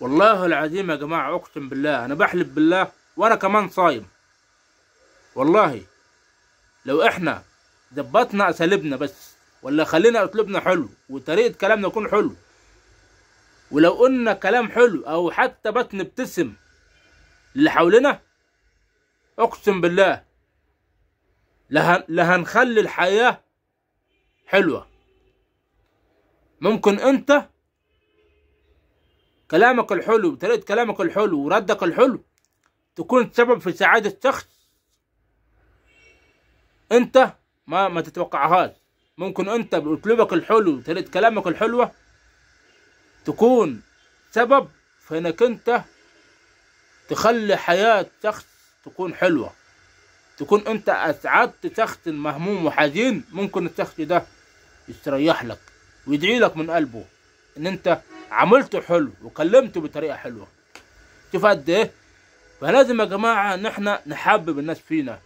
والله العظيم يا جماعة أقسم بالله أنا بحلف بالله وأنا كمان صايم والله لو إحنا ظبطنا أساليبنا بس ولا خلينا أسلوبنا حلو وطريقة كلامنا يكون حلو ولو قلنا كلام حلو أو حتى بس نبتسم اللي حولنا أقسم بالله لهن لهنخلي الحياة حلوة ممكن أنت كلامك الحلو طريقة كلامك الحلو وردك الحلو تكون سبب في سعادة شخص انت ما ما تتوقعهاش ممكن انت باسلوبك الحلو طريقة كلامك الحلوة تكون سبب في انك انت تخلي حياة شخص تكون حلوة تكون انت اسعدت شخص مهموم وحزين ممكن الشخص ده يستريح لك ويدعي لك من قلبه ان انت عملته حلو وكلمته بطريقه حلوه شوف قد ايه فلازم يا جماعه ان احنا نحبب الناس فينا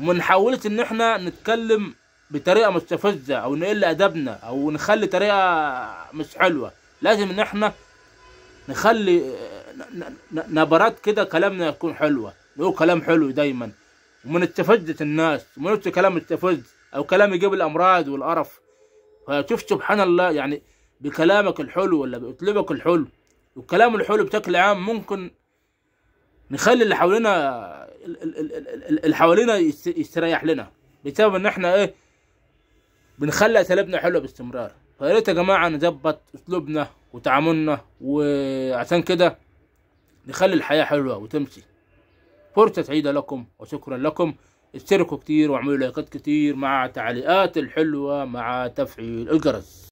وما نحاولش ان احنا نتكلم بطريقه مستفزه او نقل ادبنا او نخلي طريقه مش حلوه لازم ان احنا نخلي نبرات كده كلامنا يكون حلوه نقول كلام حلو دايما وما نستفزش الناس وما نقولش كلام مستفز او كلام يجيب الامراض والقرف فشوف سبحان الله يعني بكلامك الحلو ولا بأسلوبك الحلو والكلام الحلو بشكل عام ممكن نخلي اللي حوالينا اللي حوالينا يستريح لنا بسبب ان احنا ايه بنخلي اساليبنا حلوه باستمرار فيا ريت يا جماعه نظبط اسلوبنا وتعاملنا وعشان كده نخلي الحياه حلوه وتمشي فرصه سعيده لكم وشكرا لكم اشتركوا كتير واعملوا لايكات كتير مع تعليقات الحلوه مع تفعيل الجرس